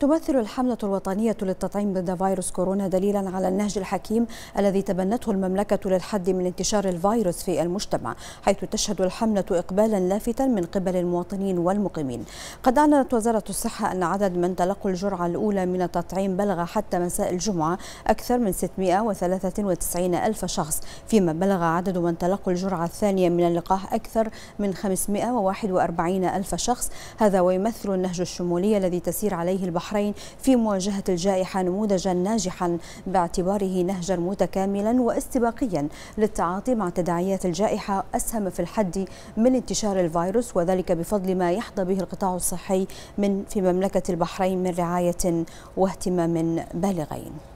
تمثل الحملة الوطنية للتطعيم ضد فيروس كورونا دليلا على النهج الحكيم الذي تبنته المملكة للحد من انتشار الفيروس في المجتمع حيث تشهد الحملة إقبالا لافتا من قبل المواطنين والمقيمين قد أعلنت وزارة الصحة أن عدد من تلقوا الجرعة الأولى من التطعيم بلغ حتى مساء الجمعة أكثر من 693 ألف شخص فيما بلغ عدد من تلقوا الجرعة الثانية من اللقاح أكثر من 541 ألف شخص هذا ويمثل النهج الشمولي الذي تسير عليه البحر البحرين في مواجهة الجائحة نموذجا ناجحا باعتباره نهجا متكاملا واستباقيا للتعاطي مع تداعيات الجائحة أسهم في الحد من انتشار الفيروس وذلك بفضل ما يحظى به القطاع الصحي من في مملكة البحرين من رعاية واهتمام بالغين